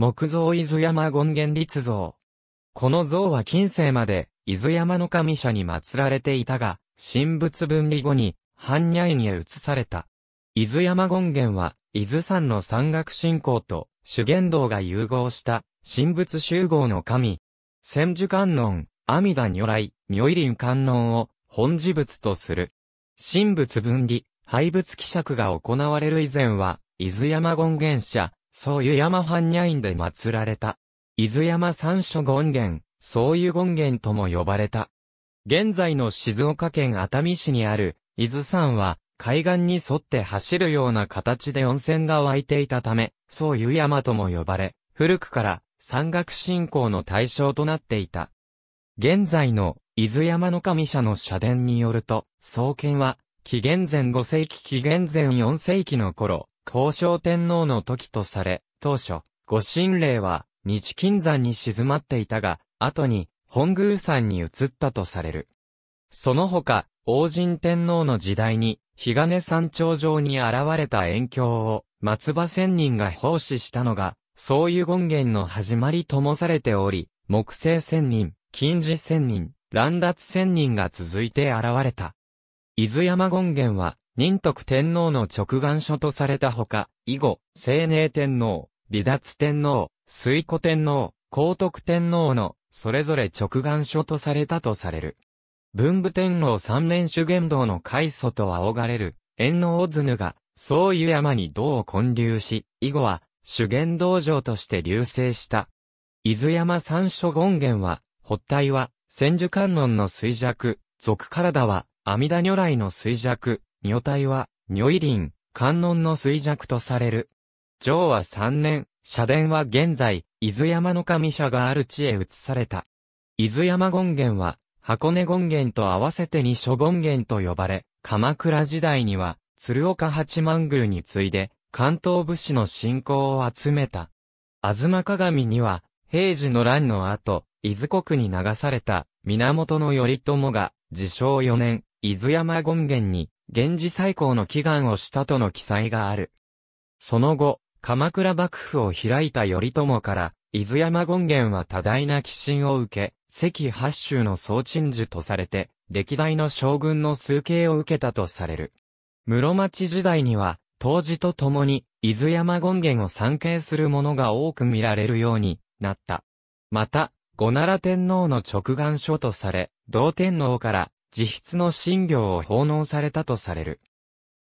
木造伊豆山権現立像。この像は近世まで、伊豆山の神社に祀られていたが、神仏分離後に、般若院へ移された。伊豆山権現は、伊豆山の山岳信仰と、修験道が融合した、神仏集合の神。千寿観音、阿弥陀如来、如意林観音を、本事物とする。神仏分離、廃仏希釈が行われる以前は、伊豆山権現社、そういう山ファンニャインで祀られた。伊豆山三所権現、そういう権現とも呼ばれた。現在の静岡県熱海市にある、伊豆山は、海岸に沿って走るような形で温泉が湧いていたため、そういう山とも呼ばれ、古くから山岳信仰の対象となっていた。現在の伊豆山の神社の社殿によると、創建は、紀元前5世紀紀元前4世紀の頃、皇正天皇の時とされ、当初、御神霊は、日金山に静まっていたが、後に、本宮山に移ったとされる。その他、王神天皇の時代に、日金山頂上に現れた遠鏡を、松葉仙人が奉仕したのが、そういう権限の始まりともされており、木星仙人、金字仙人、乱奪仙人が続いて現れた。伊豆山権限は、仁徳天皇の直眼書とされたほか、以後、清明天皇、離脱天皇、水古天皇、皇徳天皇の、それぞれ直眼書とされたとされる。文武天皇三連主言道の開祖と仰がれる、猿皇図ぬが、そういう山に道を建立し、以後は、主言道場として流星した。伊豆山三所権現は、発体は、千手観音の衰弱、俗体は、阿弥陀如来の衰弱、女体は、女医林、観音の衰弱とされる。上は3年、社殿は現在、伊豆山の神社がある地へ移された。伊豆山権現は、箱根権現と合わせて二所権現と呼ばれ、鎌倉時代には、鶴岡八幡宮に次いで、関東武士の信仰を集めた。東鏡には、平時の乱の後、伊豆国に流された、源頼朝が、自称4年、伊豆山権現に、源氏再興の祈願をしたとの記載がある。その後、鎌倉幕府を開いた頼朝から、伊豆山権現は多大な寄進を受け、関八州の総鎮守とされて、歴代の将軍の崇敬を受けたとされる。室町時代には、当時とともに、伊豆山権現を参詣する者が多く見られるようになった。また、五奈良天皇の直眼書とされ、同天皇から自筆の信行を奉納されたとされる。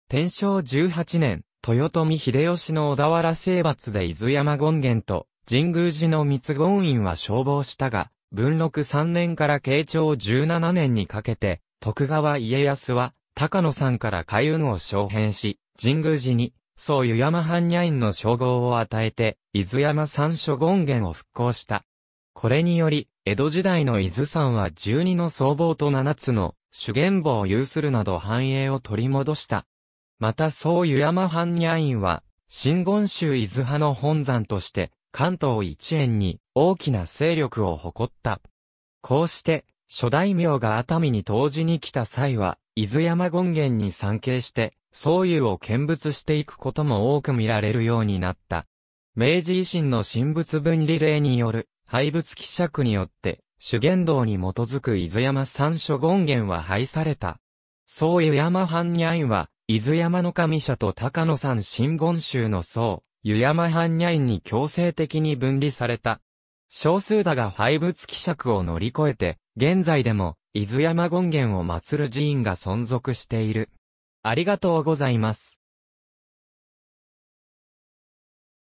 天正18年、豊臣秀吉の小田原征伐で伊豆山権現と神宮寺の密言院は消防したが、文禄3年から慶長17年にかけて、徳川家康は、高野山から海運を昇編し、神宮寺に、そう湯山般若院の称号を与えて、伊豆山三所権現を復興した。これにより、江戸時代の伊豆山は12の僧帽と7つの主言坊を有するなど繁栄を取り戻した。また総湯山藩にゃ院は、新言宗伊豆派の本山として、関東一円に大きな勢力を誇った。こうして、諸大名が熱海に当時に来た際は、伊豆山権現に参詣して、総湯を見物していくことも多く見られるようになった。明治維新の神仏分離令による廃仏希釈によって、主言道に基づく伊豆山三所権限は廃された。総湯山藩にゃいは、伊豆山の神社と高野山新言宗の僧、湯山藩にゃいに強制的に分離された。少数だが廃仏希釈を乗り越えて、現在でも、伊豆山権限を祀る寺院が存続している。ありがとうございます。